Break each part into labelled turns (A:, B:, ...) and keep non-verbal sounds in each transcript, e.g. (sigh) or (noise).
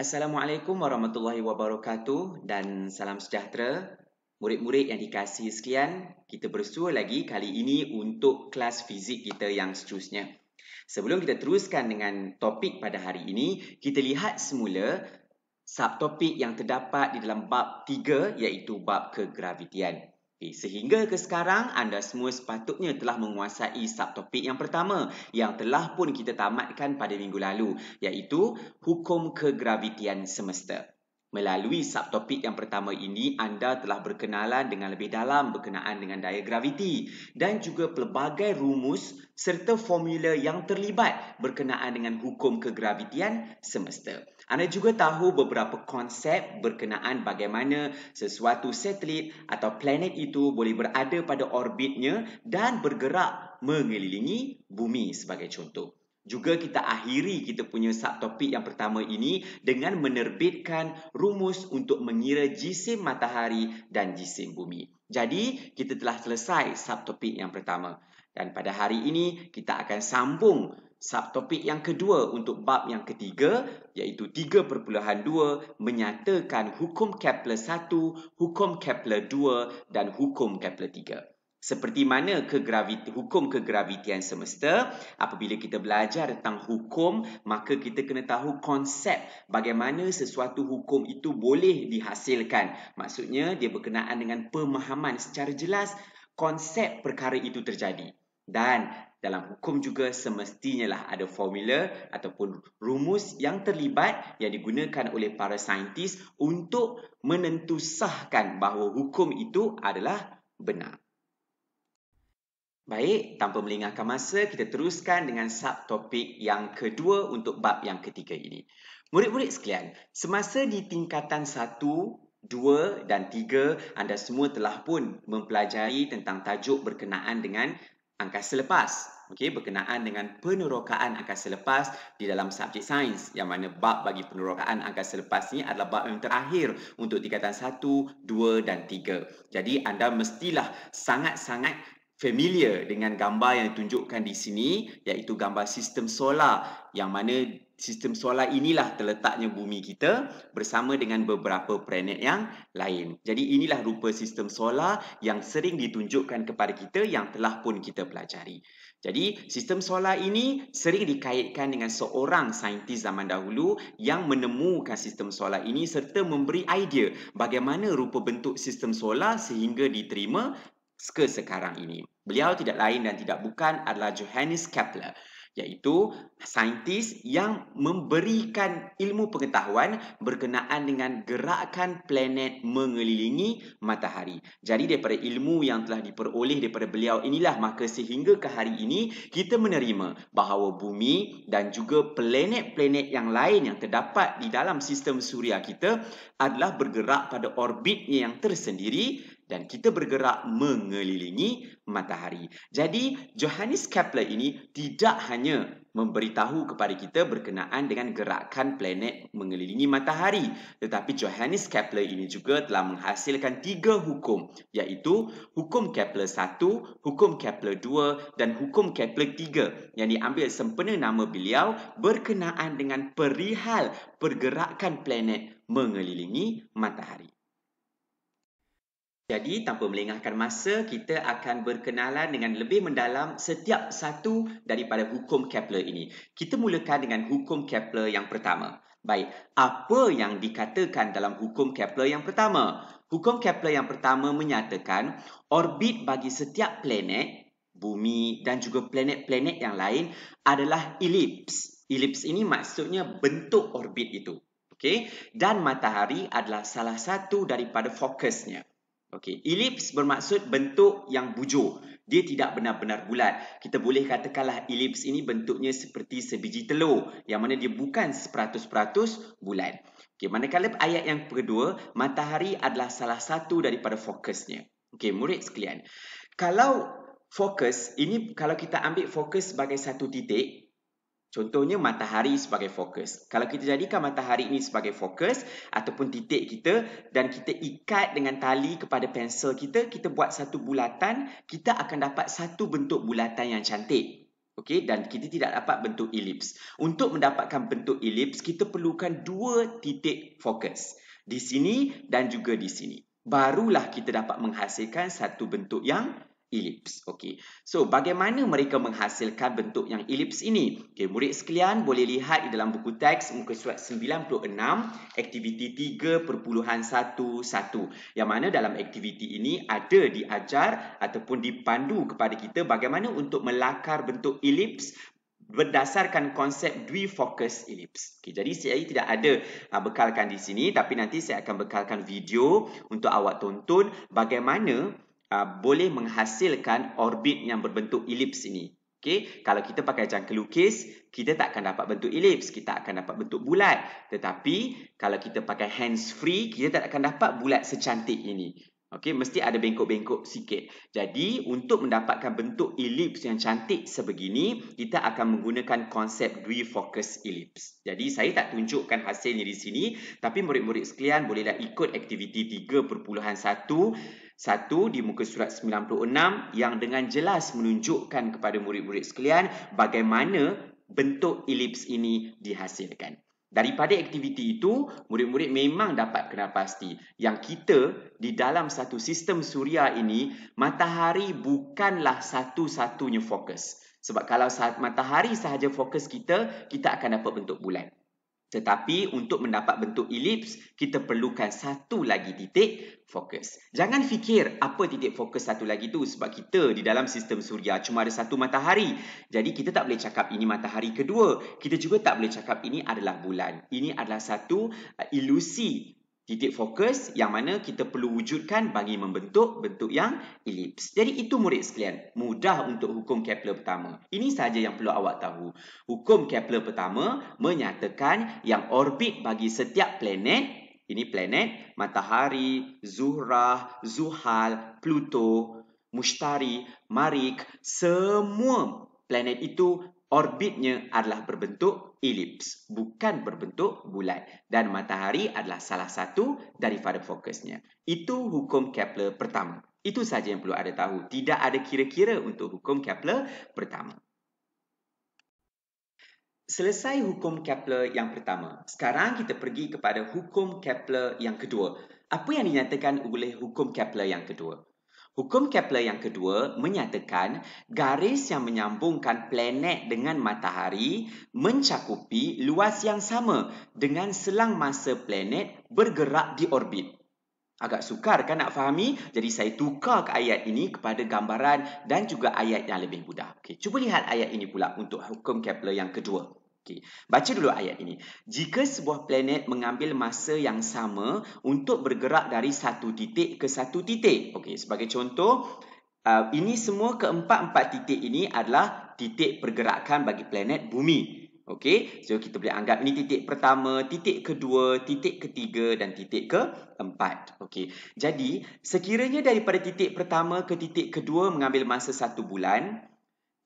A: Assalamualaikum warahmatullahi wabarakatuh dan salam sejahtera. Murid-murid yang dikasih sekian kita bersua lagi kali ini untuk kelas fizik kita yang seterusnya. Sebelum kita teruskan dengan topik pada hari ini, kita lihat semula subtopik yang terdapat di dalam bab 3 iaitu bab kegravitian. Okay, sehingga ke sekarang anda semua sepatutnya telah menguasai subtopik yang pertama yang telah pun kita tamatkan pada minggu lalu iaitu hukum kegravitian semesta. Melalui subtopik yang pertama ini, anda telah berkenalan dengan lebih dalam berkenaan dengan daya graviti dan juga pelbagai rumus serta formula yang terlibat berkenaan dengan hukum kegravitian semesta. Anda juga tahu beberapa konsep berkenaan bagaimana sesuatu satelit atau planet itu boleh berada pada orbitnya dan bergerak mengelilingi bumi sebagai contoh. Juga kita akhiri kita punya subtopik yang pertama ini dengan menerbitkan rumus untuk mengira jisim matahari dan jisim bumi. Jadi, kita telah selesai subtopik yang pertama. Dan pada hari ini, kita akan sambung subtopik yang kedua untuk bab yang ketiga iaitu 3.2 menyatakan hukum Kepler 1, hukum Kepler 2 dan hukum Kepler 3 seperti mana ke graviti, hukum kegravitian semesta apabila kita belajar tentang hukum maka kita kena tahu konsep bagaimana sesuatu hukum itu boleh dihasilkan maksudnya dia berkenaan dengan pemahaman secara jelas konsep perkara itu terjadi dan dalam hukum juga semestinya lah ada formula ataupun rumus yang terlibat yang digunakan oleh para saintis untuk menentusahkan bahawa hukum itu adalah benar Baik, tanpa melengahkan masa, kita teruskan dengan subtopik yang kedua untuk bab yang ketiga ini. Murid-murid sekalian, semasa di tingkatan satu, dua dan tiga anda semua telah pun mempelajari tentang tajuk berkenaan dengan angkasa selepas, okay? berkenaan dengan penerokaan angkasa selepas di dalam subjek sains yang mana bab bagi penerokaan angkasa selepas ini adalah bab yang terakhir untuk tingkatan satu, dua dan tiga. Jadi anda mestilah sangat-sangat familiar dengan gambar yang ditunjukkan di sini iaitu gambar sistem solar yang mana sistem solar inilah terletaknya bumi kita bersama dengan beberapa planet yang lain. Jadi inilah rupa sistem solar yang sering ditunjukkan kepada kita yang telah pun kita pelajari. Jadi sistem solar ini sering dikaitkan dengan seorang saintis zaman dahulu yang menemukan sistem solar ini serta memberi idea bagaimana rupa bentuk sistem solar sehingga diterima ke sekarang ini. Beliau tidak lain dan tidak bukan adalah Johannes Kepler iaitu saintis yang memberikan ilmu pengetahuan berkenaan dengan gerakan planet mengelilingi matahari. Jadi daripada ilmu yang telah diperoleh daripada beliau inilah maka sehingga ke hari ini kita menerima bahawa bumi dan juga planet-planet yang lain yang terdapat di dalam sistem suria kita adalah bergerak pada orbitnya yang tersendiri dan kita bergerak mengelilingi matahari. Jadi Johannes Kepler ini tidak hanya memberitahu kepada kita berkenaan dengan gerakan planet mengelilingi matahari, tetapi Johannes Kepler ini juga telah menghasilkan tiga hukum iaitu hukum Kepler 1, hukum Kepler 2 dan hukum Kepler 3 yang diambil sempena nama beliau berkenaan dengan perihal pergerakan planet mengelilingi matahari. Jadi tanpa melengahkan masa, kita akan berkenalan dengan lebih mendalam setiap satu daripada hukum Kepler ini. Kita mulakan dengan hukum Kepler yang pertama. Baik, apa yang dikatakan dalam hukum Kepler yang pertama? Hukum Kepler yang pertama menyatakan orbit bagi setiap planet, bumi dan juga planet-planet yang lain adalah elips. Elips ini maksudnya bentuk orbit itu. Okay? Dan matahari adalah salah satu daripada fokusnya. Okey, elips bermaksud bentuk yang bujur. Dia tidak benar-benar bulat. Kita boleh katakanlah elips ini bentuknya seperti sebiji telur yang mana dia bukan seratus-peratus bulat. Okey, manakala ayat yang kedua, matahari adalah salah satu daripada fokusnya. Okey, murid sekalian. Kalau fokus ini kalau kita ambil fokus sebagai satu titik, Contohnya matahari sebagai fokus. Kalau kita jadikan matahari ini sebagai fokus ataupun titik kita dan kita ikat dengan tali kepada pensel kita, kita buat satu bulatan, kita akan dapat satu bentuk bulatan yang cantik. Okey dan kita tidak dapat bentuk elips. Untuk mendapatkan bentuk elips, kita perlukan dua titik fokus. Di sini dan juga di sini. Barulah kita dapat menghasilkan satu bentuk yang elips. Okey. So bagaimana mereka menghasilkan bentuk yang elips ini? Okey, murid sekalian boleh lihat di dalam buku teks muka surat 96 aktiviti 3.11 yang mana dalam aktiviti ini ada diajar ataupun dipandu kepada kita bagaimana untuk melakar bentuk elips berdasarkan konsep dui fokus elips. Okay, jadi saya tidak ada uh, bekalkan di sini tapi nanti saya akan bekalkan video untuk awak tonton bagaimana Ah, boleh menghasilkan orbit yang berbentuk elips ini. Okay. Kalau kita pakai jangka lukis, kita tak akan dapat bentuk elips. Kita akan dapat bentuk bulat. Tetapi, kalau kita pakai hands free, kita tak akan dapat bulat secantik ini. Okay. Mesti ada bengkok-bengkok sikit. Jadi, untuk mendapatkan bentuk elips yang cantik sebegini, kita akan menggunakan konsep dui fokus elips. Jadi, saya tak tunjukkan hasilnya di sini. Tapi, murid-murid sekalian bolehlah ikut aktiviti 3.1 satu di muka surat 96 yang dengan jelas menunjukkan kepada murid-murid sekalian bagaimana bentuk elips ini dihasilkan. Daripada aktiviti itu, murid-murid memang dapat kenal pasti yang kita di dalam satu sistem suria ini, matahari bukanlah satu-satunya fokus. Sebab kalau matahari sahaja fokus kita, kita akan dapat bentuk bulan. Tetapi untuk mendapat bentuk elips, kita perlukan satu lagi titik fokus. Jangan fikir apa titik fokus satu lagi tu sebab kita di dalam sistem suria cuma ada satu matahari. Jadi kita tak boleh cakap ini matahari kedua. Kita juga tak boleh cakap ini adalah bulan. Ini adalah satu uh, ilusi titik fokus yang mana kita perlu wujudkan bagi membentuk bentuk yang elips. Jadi itu murid sekalian, mudah untuk hukum Kepler pertama. Ini sahaja yang perlu awak tahu. Hukum Kepler pertama menyatakan yang orbit bagi setiap planet, ini planet, matahari, zuhrah, zuhal, Pluto, mushtari, marik, semua planet itu Orbitnya adalah berbentuk elips, bukan berbentuk bulat. Dan matahari adalah salah satu daripada fokusnya. Itu hukum Kepler pertama. Itu sahaja yang perlu anda tahu. Tidak ada kira-kira untuk hukum Kepler pertama. Selesai hukum Kepler yang pertama. Sekarang kita pergi kepada hukum Kepler yang kedua. Apa yang dinyatakan oleh hukum Kepler yang kedua? Hukum Kepler yang kedua menyatakan garis yang menyambungkan planet dengan matahari mencakupi luas yang sama dengan selang masa planet bergerak di orbit. Agak sukar kan nak fahami? Jadi saya tukar ke ayat ini kepada gambaran dan juga ayat yang lebih mudah. Okay, cuba lihat ayat ini pula untuk hukum Kepler yang kedua. Okay. Baca dulu ayat ini. Jika sebuah planet mengambil masa yang sama untuk bergerak dari satu titik ke satu titik. Okay. Sebagai contoh, uh, ini semua keempat-empat titik ini adalah titik pergerakan bagi planet bumi. Okey, so kita boleh anggap ini titik pertama, titik kedua, titik ketiga dan titik keempat. Okey, jadi sekiranya daripada titik pertama ke titik kedua mengambil masa satu bulan,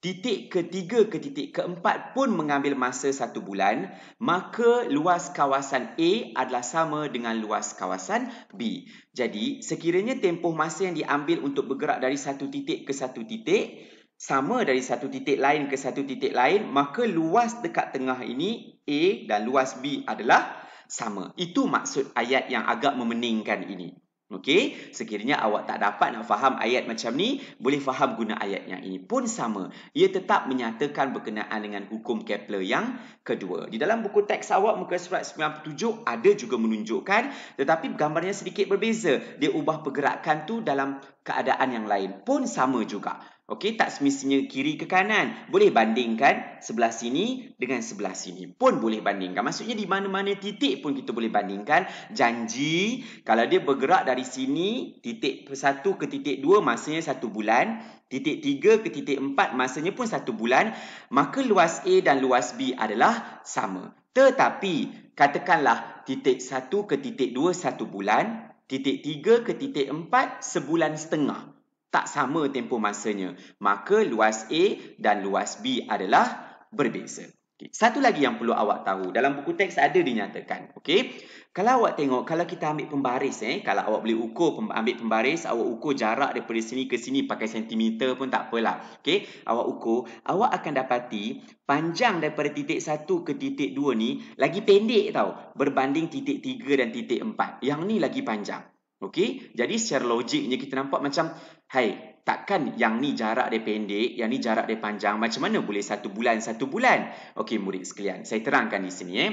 A: titik ketiga ke titik keempat pun mengambil masa satu bulan, maka luas kawasan A adalah sama dengan luas kawasan B. Jadi, sekiranya tempoh masa yang diambil untuk bergerak dari satu titik ke satu titik, sama dari satu titik lain ke satu titik lain, maka luas dekat tengah ini A dan luas B adalah sama. Itu maksud ayat yang agak memeningkan ini. Okey, sekiranya awak tak dapat nak faham ayat macam ni, boleh faham guna ayat yang ini pun sama. Ia tetap menyatakan berkenaan dengan hukum Kepler yang kedua. Di dalam buku teks awak muka surat 97 ada juga menunjukkan tetapi gambarnya sedikit berbeza. Dia ubah pergerakan tu dalam keadaan yang lain pun sama juga. Okey, tak semestinya kiri ke kanan. Boleh bandingkan sebelah sini dengan sebelah sini pun boleh bandingkan. Maksudnya di mana-mana titik pun kita boleh bandingkan. Janji, kalau dia bergerak dari sini, titik 1 ke titik 2 masanya 1 bulan. Titik 3 ke titik 4 masanya pun 1 bulan. Maka luas A dan luas B adalah sama. Tetapi, katakanlah titik 1 ke titik 2 1 bulan. Titik 3 ke titik 4 sebulan setengah tak sama tempoh masanya. Maka luas A dan luas B adalah berbeza. Okay. Satu lagi yang perlu awak tahu. Dalam buku teks ada dinyatakan. Okay. Kalau awak tengok, kalau kita ambil pembaris, eh, kalau awak boleh ukur, ambil pembaris, awak ukur jarak daripada sini ke sini pakai sentimeter pun tak apalah. Okay. Awak ukur, awak akan dapati panjang daripada titik 1 ke titik 2 ni lagi pendek tau berbanding titik 3 dan titik 4. Yang ni lagi panjang. Okey, jadi secara logiknya kita nampak macam hai, takkan yang ni jarak dia pendek, yang ni jarak dia panjang. Macam mana boleh satu bulan satu bulan? Okey murid sekalian, saya terangkan di sini eh.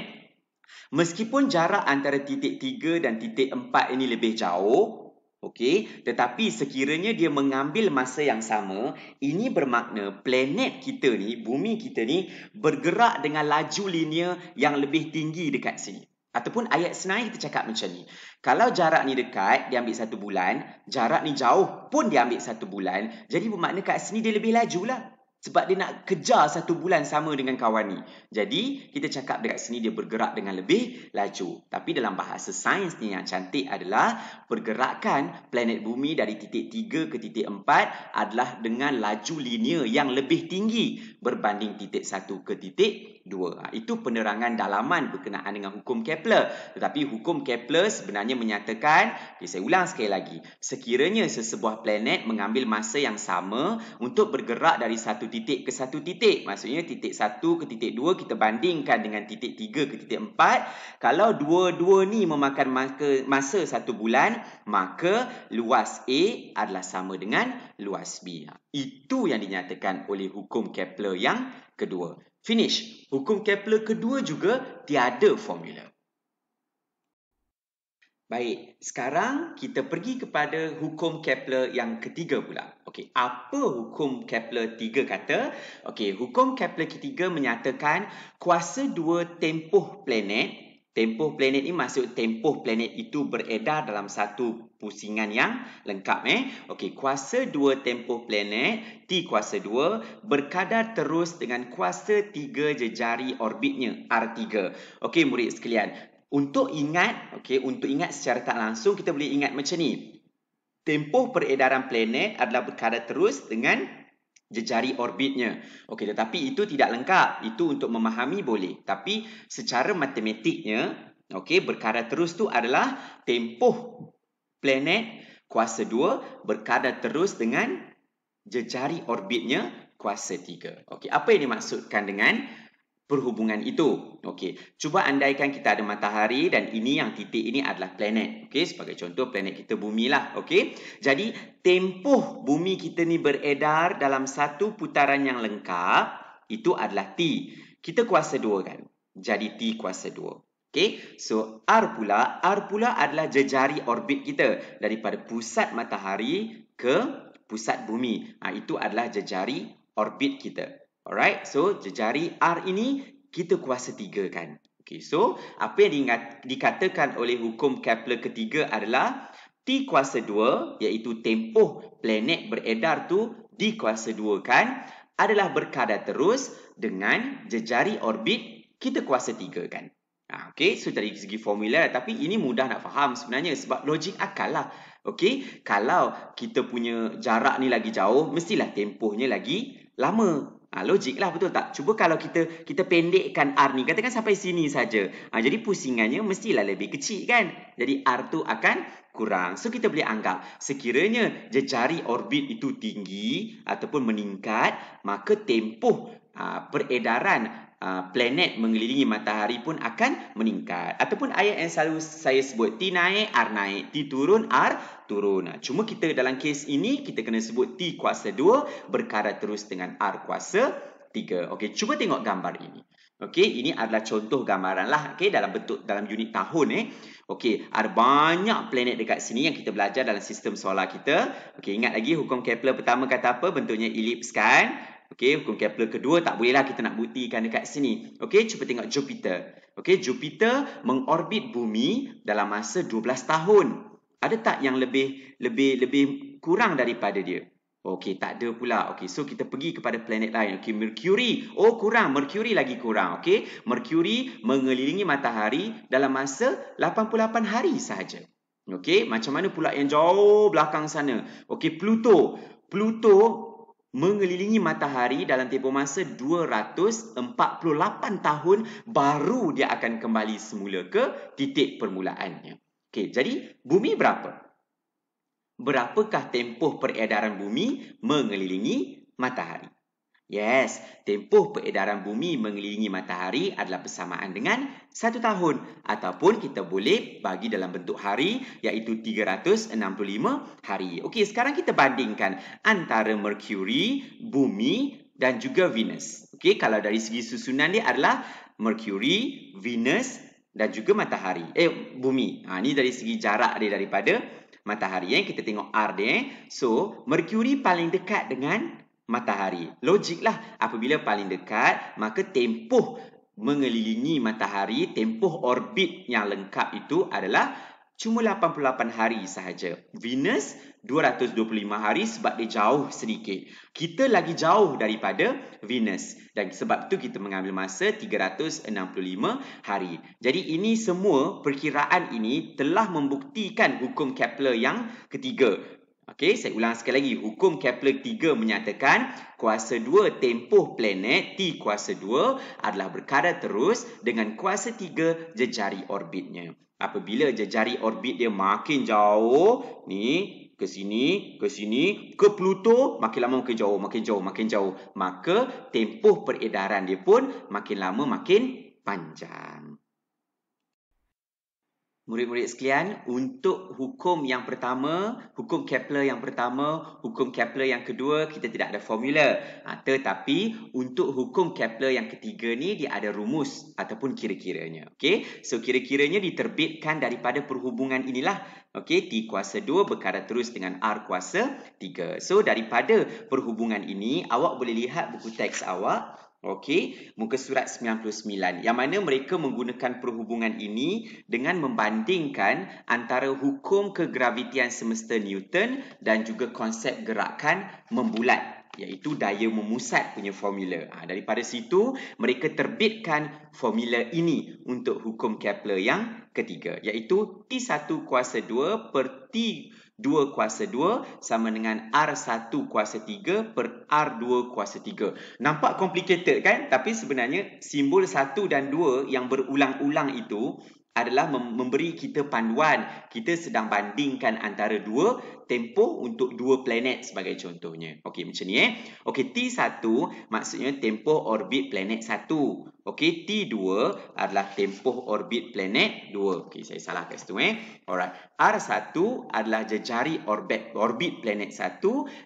A: Meskipun jarak antara titik 3 dan titik 4 ini lebih jauh, okey, tetapi sekiranya dia mengambil masa yang sama, ini bermakna planet kita ni, bumi kita ni bergerak dengan laju linear yang lebih tinggi dekat sini. Ataupun ayat senai kita cakap macam ni. Kalau jarak ni dekat, dia ambil satu bulan. Jarak ni jauh pun dia ambil satu bulan. Jadi bermakna kat sini dia lebih laju lah. Sebab dia nak kejar satu bulan sama dengan kawan ni. Jadi, kita cakap dekat sini dia bergerak dengan lebih laju. Tapi dalam bahasa sains ni yang cantik adalah pergerakan planet bumi dari titik 3 ke titik 4 adalah dengan laju linear yang lebih tinggi berbanding titik 1 ke titik 2. Ha, itu penerangan dalaman berkenaan dengan hukum Kepler. Tetapi hukum Kepler sebenarnya menyatakan, okay, saya ulang sekali lagi, sekiranya sesebuah planet mengambil masa yang sama untuk bergerak dari satu titik ke satu titik. Maksudnya titik satu ke titik dua kita bandingkan dengan titik tiga ke titik empat. Kalau dua-dua ni memakan masa satu bulan, maka luas A adalah sama dengan luas B. Itu yang dinyatakan oleh hukum Kepler yang kedua. Finish. Hukum Kepler kedua juga tiada formula. Baik, sekarang kita pergi kepada hukum Kepler yang ketiga pula. Okey, apa hukum Kepler tiga kata? Okey, hukum Kepler ketiga menyatakan kuasa dua tempoh planet. Tempoh planet ini maksud tempoh planet itu beredar dalam satu pusingan yang lengkap. Eh? Okey, kuasa dua tempoh planet, T kuasa dua, berkadar terus dengan kuasa tiga jejari orbitnya, R3. Okey, murid sekalian. Untuk ingat, okay, untuk ingat secara tak langsung, kita boleh ingat macam ni. Tempoh peredaran planet adalah berkara terus dengan jejari orbitnya. Okey, tetapi itu tidak lengkap. Itu untuk memahami boleh. Tapi secara matematiknya, okey, berkara terus tu adalah tempoh planet kuasa 2 berkara terus dengan jejari orbitnya kuasa 3. Okey, apa yang dimaksudkan dengan perhubungan itu. Okey, cuba andaikan kita ada matahari dan ini yang titik ini adalah planet. Okey, sebagai contoh planet kita bumi lah. Okey, jadi tempoh bumi kita ni beredar dalam satu putaran yang lengkap itu adalah T. Kita kuasa dua kan? Jadi T kuasa dua. Okey, so R pula, R pula adalah jejari orbit kita daripada pusat matahari ke pusat bumi. Ha, itu adalah jejari orbit kita. Alright, so jari R ini kita kuasa tiga kan. Okay, so apa yang diingat, dikatakan oleh hukum Kepler ketiga adalah T kuasa dua iaitu tempoh planet beredar tu di kuasa dua kan adalah berkadar terus dengan jari orbit kita kuasa tiga kan. Ha, okay, so dari segi formula tapi ini mudah nak faham sebenarnya sebab logik akal lah. Okay, kalau kita punya jarak ni lagi jauh, mestilah tempohnya lagi lama. Ha, logik lah betul tak? Cuba kalau kita kita pendekkan R ni. Katakan sampai sini saja. Ha, jadi pusingannya mestilah lebih kecil kan? Jadi R tu akan kurang. So kita boleh anggap sekiranya jejari orbit itu tinggi ataupun meningkat maka tempoh ha, peredaran Ah, planet mengelilingi matahari pun akan meningkat. Ataupun ayat yang selalu saya sebut, T naik, R naik. T turun, R turun. Ah, cuma kita dalam kes ini, kita kena sebut T kuasa 2 berkarat terus dengan R kuasa 3. Okey, cuba tengok gambar ini. Okey, ini adalah contoh gambaran lah. Okey, dalam bentuk dalam unit tahun eh. Okey, ada banyak planet dekat sini yang kita belajar dalam sistem solar kita. Okey, ingat lagi hukum Kepler pertama kata apa? Bentuknya elips kan? Okey, hukum Kepler kedua tak bolehlah kita nak buktikan dekat sini. Okey, cuba tengok Jupiter. Okey, Jupiter mengorbit bumi dalam masa 12 tahun. Ada tak yang lebih lebih lebih kurang daripada dia? Okey, tak ada pula. Okey, so kita pergi kepada planet lain. Okey, Mercury. Oh, kurang. Mercury lagi kurang. Okey, Mercury mengelilingi matahari dalam masa 88 hari sahaja. Okey, macam mana pula yang jauh belakang sana? Okey, Pluto. Pluto mengelilingi matahari dalam tempoh masa 248 tahun baru dia akan kembali semula ke titik permulaannya. Okey, jadi bumi berapa? Berapakah tempoh peredaran bumi mengelilingi matahari? Yes, tempoh peredaran bumi mengelilingi matahari adalah bersamaan dengan satu tahun ataupun kita boleh bagi dalam bentuk hari iaitu 365 hari. Okey, sekarang kita bandingkan antara Mercury, bumi dan juga Venus. Okey, kalau dari segi susunan dia adalah Mercury, Venus dan juga matahari. Eh, bumi. Ha, ini dari segi jarak dia daripada matahari. Eh. Kita tengok R dia. Eh. So, Mercury paling dekat dengan matahari. Logiklah apabila paling dekat maka tempoh mengelilingi matahari, tempoh orbit yang lengkap itu adalah cuma 88 hari sahaja. Venus 225 hari sebab dia jauh sedikit. Kita lagi jauh daripada Venus dan sebab tu kita mengambil masa 365 hari. Jadi ini semua perkiraan ini telah membuktikan hukum Kepler yang ketiga Okey, saya ulang sekali lagi. Hukum Kepler 3 menyatakan kuasa 2 tempoh planet T kuasa 2 adalah berkadar terus dengan kuasa 3 jejari orbitnya. Apabila jejari orbit dia makin jauh, ni ke sini, ke sini, ke Pluto, makin lama makin jauh, makin jauh, makin jauh. Maka tempoh peredaran dia pun makin lama makin panjang murid-murid sekalian, untuk hukum yang pertama, hukum Kepler yang pertama, hukum Kepler yang kedua, kita tidak ada formula. Ha, tetapi untuk hukum Kepler yang ketiga ni dia ada rumus ataupun kira-kiranya. Okey. So kira-kiranya diterbitkan daripada perhubungan inilah. Okey, T kuasa 2 berkara terus dengan R kuasa 3. So daripada perhubungan ini, awak boleh lihat buku teks awak. Okey, muka surat 99 yang mana mereka menggunakan perhubungan ini dengan membandingkan antara hukum kegravitian semesta Newton dan juga konsep gerakan membulat iaitu daya memusat punya formula. Ha, daripada situ mereka terbitkan formula ini untuk hukum Kepler yang ketiga iaitu T1 kuasa 2 per T 2 kuasa 2 sama dengan R1 kuasa 3 per R2 kuasa 3. Nampak complicated kan? Tapi sebenarnya simbol 1 dan 2 yang berulang-ulang itu adalah memberi kita panduan kita sedang bandingkan antara dua tempoh untuk dua planet sebagai contohnya. Okey macam ni eh. Okey T1 maksudnya tempoh orbit planet 1. Okey T2 adalah tempoh orbit planet 2. Okey saya salah kat situ eh. Alright. R1 adalah jejari orbit orbit planet 1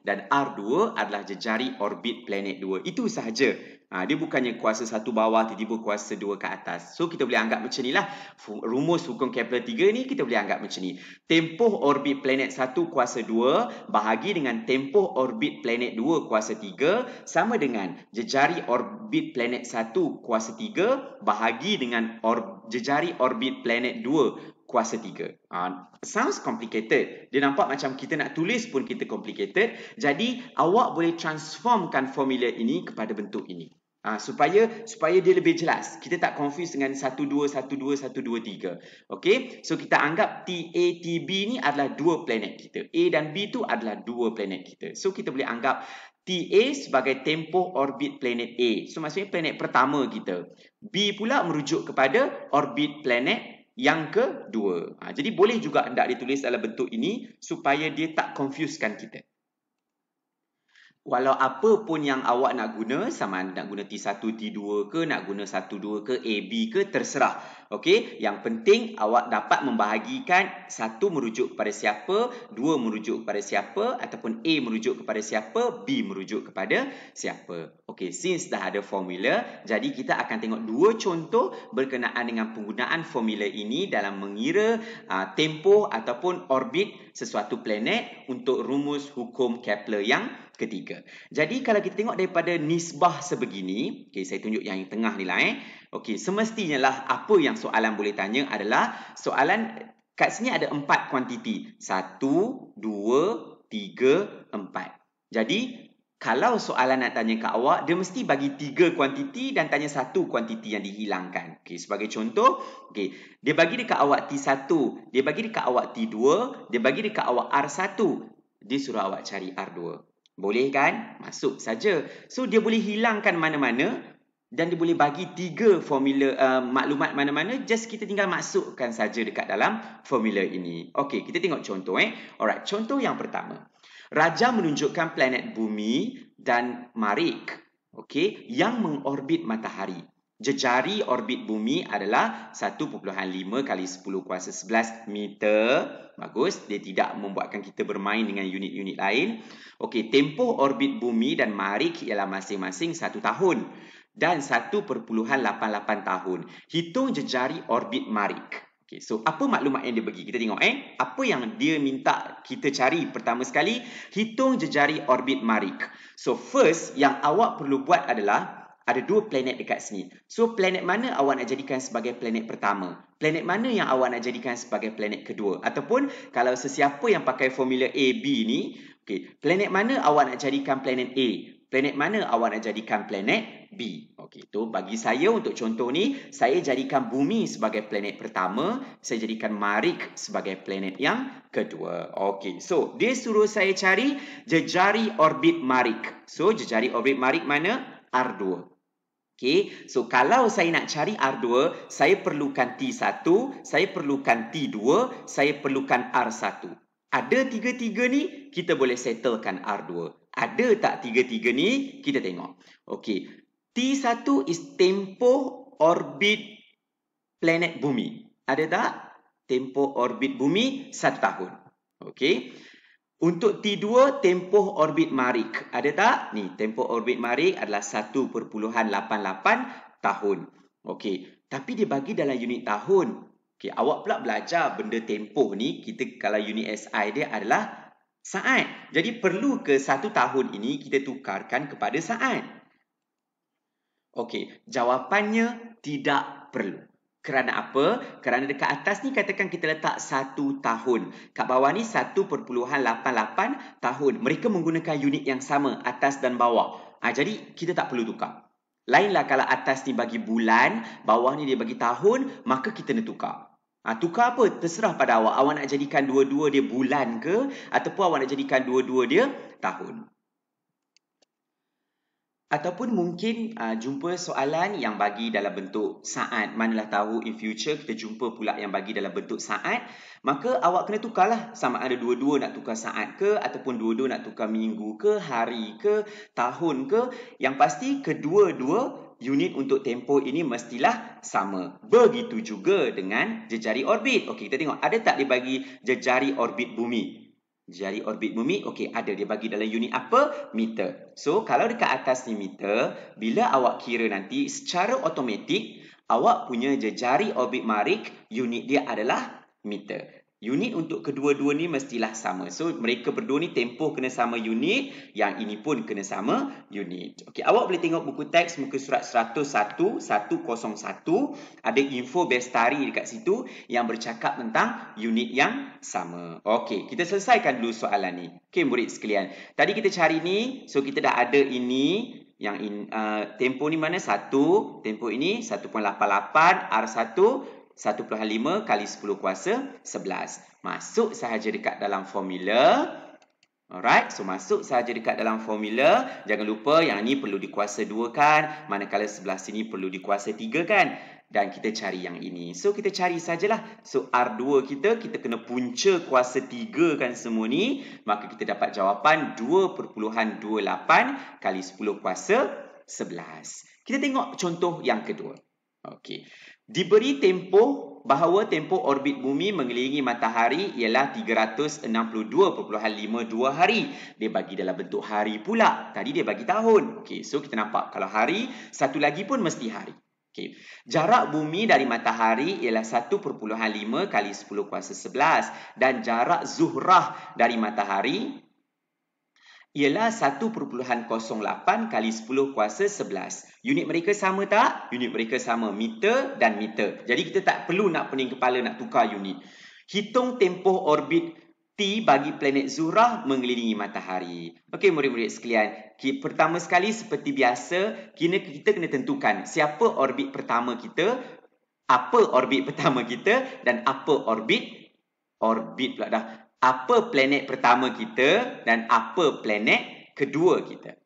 A: dan R2 adalah jejari orbit planet 2. Itu sahaja. Ha, dia bukannya kuasa satu bawah tiba-tiba kuasa dua ke atas. So kita boleh anggap macam ni lah. Rumus hukum Kepler 3 ni kita boleh anggap macam ni. Tempoh orbit planet 1 kuasa 2 bahagi dengan tempoh orbit planet 2 kuasa 3 sama dengan jejari orbit planet 1 kuasa 3 bahagi dengan or, jejari orbit planet 2 kuasa tiga. Uh, sounds complicated. Dia nampak macam kita nak tulis pun kita complicated. Jadi awak boleh transformkan formula ini kepada bentuk ini. Ha, supaya supaya dia lebih jelas. Kita tak confuse dengan 1, 2, 1, 2, 1, okay? So, kita anggap T A T B ni adalah dua planet kita. A dan B tu adalah dua planet kita. So, kita boleh anggap T A sebagai tempoh orbit planet A. So, maksudnya planet pertama kita. B pula merujuk kepada orbit planet yang kedua. Ha, jadi, boleh juga hendak ditulis dalam bentuk ini supaya dia tak confusekan kita. Walau apa pun yang awak nak guna, sama nak guna T1, T2 ke, nak guna 1, 2 ke, A, B ke, terserah. Okay, yang penting awak dapat membahagikan satu merujuk kepada siapa, dua merujuk kepada siapa, ataupun A merujuk kepada siapa, B merujuk kepada siapa. Okay, since dah ada formula, jadi kita akan tengok dua contoh berkenaan dengan penggunaan formula ini dalam mengira aa, ah, tempoh ataupun orbit sesuatu planet untuk rumus hukum Kepler yang ketiga. Jadi kalau kita tengok daripada nisbah sebegini, okey saya tunjuk yang tengah ni lah eh. Okey, semestinya lah apa yang soalan boleh tanya adalah soalan kat sini ada empat kuantiti. Satu, dua, tiga, empat. Jadi kalau soalan nak tanya ke awak, dia mesti bagi tiga kuantiti dan tanya satu kuantiti yang dihilangkan. Okey, sebagai contoh, okey, dia bagi dekat awak T1, dia bagi dekat awak T2, dia bagi dekat awak R1, dia suruh awak cari R2. Boleh kan? Masuk saja. So dia boleh hilangkan mana-mana dan dia boleh bagi tiga formula uh, maklumat mana-mana just kita tinggal masukkan saja dekat dalam formula ini. Okey, kita tengok contoh eh. Alright, contoh yang pertama. Raja menunjukkan planet bumi dan marik. okay, yang mengorbit matahari. Jejari orbit bumi adalah 1.5 kali 10 kuasa 11 meter. Bagus. Dia tidak membuatkan kita bermain dengan unit-unit lain. Okey, tempoh orbit bumi dan marik ialah masing-masing satu tahun. Dan 1.88 tahun. Hitung jejari orbit marik. Okay, so, apa maklumat yang dia bagi? Kita tengok eh. Apa yang dia minta kita cari pertama sekali? Hitung jejari orbit marik. So, first yang awak perlu buat adalah ada dua planet dekat sini. So planet mana awak nak jadikan sebagai planet pertama? Planet mana yang awak nak jadikan sebagai planet kedua? Ataupun kalau sesiapa yang pakai formula A, B ni, okay, planet mana awak nak jadikan planet A? Planet mana awak nak jadikan planet B? Okey, tu. bagi saya untuk contoh ni, saya jadikan bumi sebagai planet pertama, saya jadikan Marik sebagai planet yang kedua. Okey, so dia suruh saya cari jejari orbit Marik. So jejari orbit Marik mana? R2. Okay. So, kalau saya nak cari R2, saya perlukan T1, saya perlukan T2, saya perlukan R1. Ada tiga-tiga ni, kita boleh settlekan R2. Ada tak tiga-tiga ni? Kita tengok. Okay, T1 is tempoh orbit planet bumi. Ada tak? Tempoh orbit bumi satu tahun. Okay. Untuk T2, tempoh orbit Marik. Ada tak? Ni, tempoh orbit Marik adalah 1.88 tahun. Okey, tapi dia bagi dalam unit tahun. Okey, awak pula belajar benda tempoh ni, kita kalau unit SI dia adalah saat. Jadi, perlu ke satu tahun ini kita tukarkan kepada saat? Okey, jawapannya tidak perlu. Kerana apa? Kerana dekat atas ni katakan kita letak 1 tahun. Kat bawah ni 1.88 tahun. Mereka menggunakan unit yang sama atas dan bawah. Ha, jadi kita tak perlu tukar. Lainlah kalau atas ni bagi bulan, bawah ni dia bagi tahun, maka kita nak tukar. Ha, tukar apa? Terserah pada awak. Awak nak jadikan dua-dua dia bulan ke? Ataupun awak nak jadikan dua-dua dia tahun. Ataupun mungkin uh, jumpa soalan yang bagi dalam bentuk saat. Manalah tahu in future kita jumpa pula yang bagi dalam bentuk saat. Maka awak kena tukarlah sama ada dua-dua nak tukar saat ke ataupun dua-dua nak tukar minggu ke, hari ke, tahun ke. Yang pasti kedua-dua unit untuk tempo ini mestilah sama. Begitu juga dengan jejari orbit. Okey, kita tengok ada tak dia bagi jejari orbit bumi. Jari orbit bumi, okey, ada dia bagi dalam unit apa? Meter. So, kalau dekat atas ni meter, bila awak kira nanti secara otomatik awak punya jari orbit marik, unit dia adalah meter. Unit untuk kedua-dua ni mestilah sama. So, mereka berdua ni tempoh kena sama unit. Yang ini pun kena sama unit. Okay, awak boleh tengok buku teks muka surat 101, 101. Ada info bestari dekat situ yang bercakap tentang unit yang sama. Okay, kita selesaikan dulu soalan ni. Okay, murid sekalian. Tadi kita cari ni. So, kita dah ada ini. Yang in, uh, tempoh ni mana? 1. tempo ini 1.88. R1. 1.5 kali 10 kuasa 11. Masuk sahaja dekat dalam formula. Alright, so masuk sahaja dekat dalam formula. Jangan lupa yang ni perlu dikuasa 2 kan, manakala sebelah sini perlu dikuasa 3 kan. Dan kita cari yang ini. So kita cari sajalah. So R2 kita, kita kena punca kuasa 3 kan semua ni. Maka kita dapat jawapan 2.28 kali 10 kuasa 11. Kita tengok contoh yang kedua. Okey. Diberi tempoh bahawa tempoh orbit bumi mengelilingi matahari ialah 362.52 hari. Dia bagi dalam bentuk hari pula. Tadi dia bagi tahun. Okey, so kita nampak kalau hari, satu lagi pun mesti hari. Okay. Jarak bumi dari matahari ialah 1.5 kali 10 kuasa 11 dan jarak zuhrah dari matahari ialah 1.08 kali 10 kuasa 11. Unit mereka sama tak? Unit mereka sama meter dan meter. Jadi kita tak perlu nak pening kepala nak tukar unit. Hitung tempoh orbit T bagi planet Zuhrah mengelilingi matahari. Okey murid-murid sekalian, pertama sekali seperti biasa, kita kita kena tentukan siapa orbit pertama kita, apa orbit (laughs) pertama kita dan apa orbit orbit pula dah apa planet pertama kita dan apa planet kedua kita.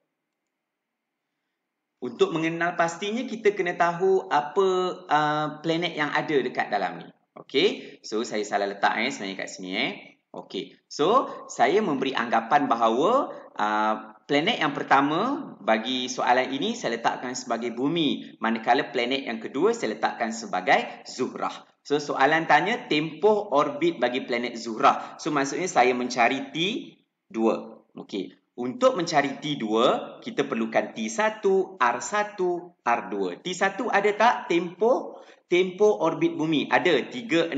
A: Untuk mengenal pastinya, kita kena tahu apa uh, planet yang ada dekat dalam ni. Okay, so saya salah letak eh, sebenarnya kat sini. Eh. Okay, so saya memberi anggapan bahawa uh, planet yang pertama bagi soalan ini saya letakkan sebagai bumi. Manakala planet yang kedua saya letakkan sebagai zuhrah. So soalan tanya tempoh orbit bagi planet Zura. So maksudnya saya mencari T2. Okey. Untuk mencari T2, kita perlukan T1, R1, R2. T1 ada tak tempoh tempoh orbit bumi? Ada 362.52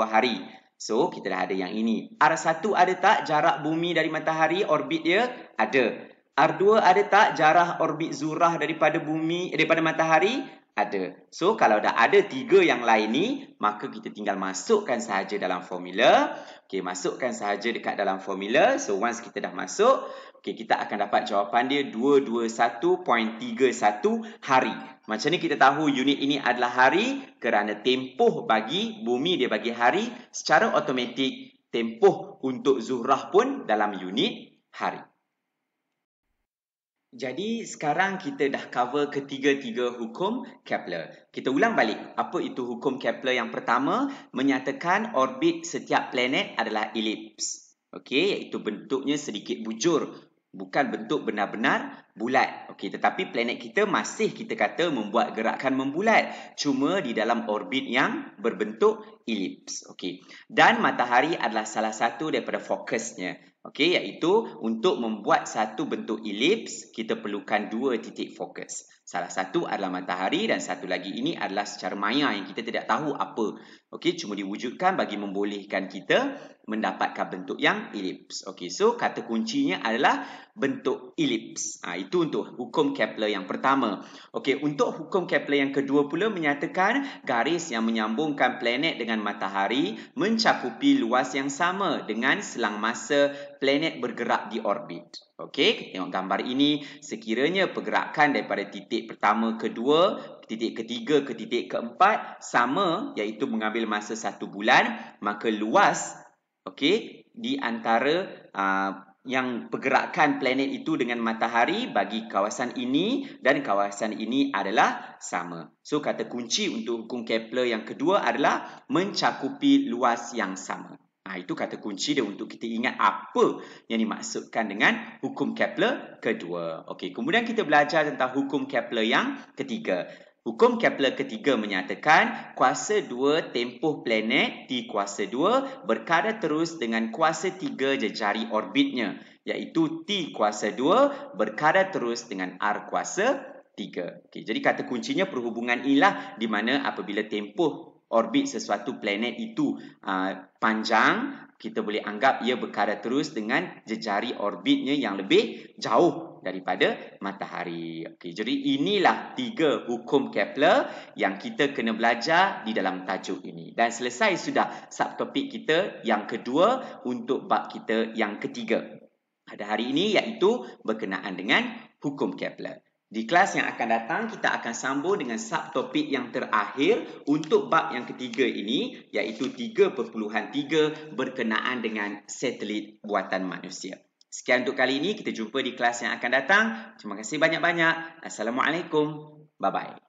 A: hari. So kita dah ada yang ini. R1 ada tak jarak bumi dari matahari orbit dia? Ada. R2 ada tak jarak orbit Zuhrah daripada bumi daripada matahari? ada. So, kalau dah ada tiga yang lain ni, maka kita tinggal masukkan sahaja dalam formula. Okey, masukkan sahaja dekat dalam formula. So, once kita dah masuk, okey, kita akan dapat jawapan dia 221.31 hari. Macam ni kita tahu unit ini adalah hari kerana tempoh bagi bumi dia bagi hari secara automatik tempoh untuk zuhrah pun dalam unit hari. Jadi sekarang kita dah cover ketiga-tiga hukum Kepler. Kita ulang balik. Apa itu hukum Kepler yang pertama? Menyatakan orbit setiap planet adalah elips. Okey, iaitu bentuknya sedikit bujur. Bukan bentuk benar-benar bulat. Okey, tetapi planet kita masih kita kata membuat gerakan membulat. Cuma di dalam orbit yang berbentuk elips. Okey, dan matahari adalah salah satu daripada fokusnya. Okey, iaitu untuk membuat satu bentuk elips, kita perlukan dua titik fokus. Salah satu adalah matahari dan satu lagi ini adalah secara maya yang kita tidak tahu apa. Okey, cuma diwujudkan bagi membolehkan kita mendapatkan bentuk yang elips. Okey, so kata kuncinya adalah bentuk elips. Ha, itu untuk hukum Kepler yang pertama. Okey, untuk hukum Kepler yang kedua pula menyatakan garis yang menyambungkan planet dengan matahari mencakupi luas yang sama dengan selang masa planet bergerak di orbit. Okey, kita tengok gambar ini. Sekiranya pergerakan daripada titik pertama ke dua, titik ketiga ke titik keempat sama iaitu mengambil masa satu bulan, maka luas okey di antara uh, yang pergerakan planet itu dengan matahari bagi kawasan ini dan kawasan ini adalah sama. So kata kunci untuk hukum Kepler yang kedua adalah mencakupi luas yang sama. Ha, itu kata kunci dia untuk kita ingat apa yang dimaksudkan dengan hukum Kepler kedua. Okey, kemudian kita belajar tentang hukum Kepler yang ketiga. Hukum Kepler ketiga menyatakan kuasa dua tempoh planet di kuasa dua berkara terus dengan kuasa tiga jejari orbitnya. Iaitu T kuasa dua berkara terus dengan R kuasa tiga. Okay, jadi kata kuncinya perhubungan ialah di mana apabila tempoh orbit sesuatu planet itu uh, panjang, kita boleh anggap ia berkara terus dengan jejari orbitnya yang lebih jauh daripada matahari. Okay, jadi inilah tiga hukum Kepler yang kita kena belajar di dalam tajuk ini. Dan selesai sudah subtopik kita yang kedua untuk bab kita yang ketiga pada hari ini iaitu berkenaan dengan hukum Kepler. Di kelas yang akan datang, kita akan sambung dengan subtopik yang terakhir untuk bab yang ketiga ini, iaitu 3.3 berkenaan dengan satelit buatan manusia. Sekian untuk kali ini. Kita jumpa di kelas yang akan datang. Terima kasih banyak-banyak. Assalamualaikum. Bye-bye.